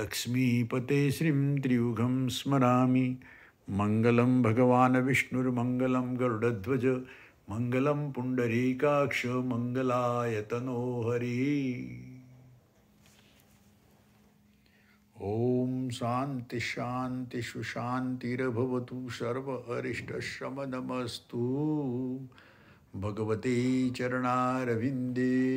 लक्ष्मीपते श्रीं त्रियुगं स्मरामि मङ्गलं भगवान् विष्णुर्मङ्गलं गरुडध्वज मङ्गलं पुण्डरीकाक्ष मङ्गलायतनो हरिः ॐ शान्तिशान्तिषु शान्तिरभवतु सर्वहरिष्टशमनमस्तु भगवते चरणारविन्दे